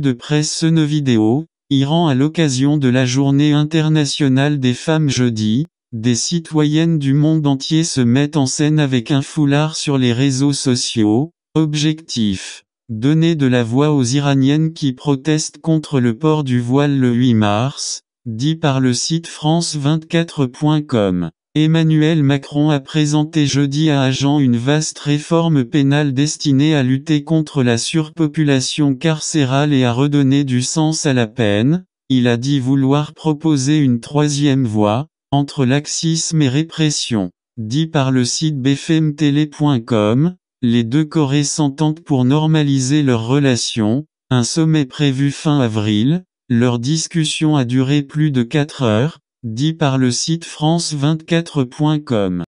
de presse ne vidéo, Iran à l'occasion de la Journée internationale des femmes jeudi, des citoyennes du monde entier se mettent en scène avec un foulard sur les réseaux sociaux. Objectif. Donner de la voix aux Iraniennes qui protestent contre le port du voile le 8 mars, dit par le site france24.com. Emmanuel Macron a présenté jeudi à Agen une vaste réforme pénale destinée à lutter contre la surpopulation carcérale et à redonner du sens à la peine. Il a dit vouloir proposer une troisième voie, entre laxisme et répression. Dit par le site bfmtele.com, les deux Corées s'entendent pour normaliser leurs relations, un sommet prévu fin avril, leur discussion a duré plus de 4 heures, dit par le site france24.com.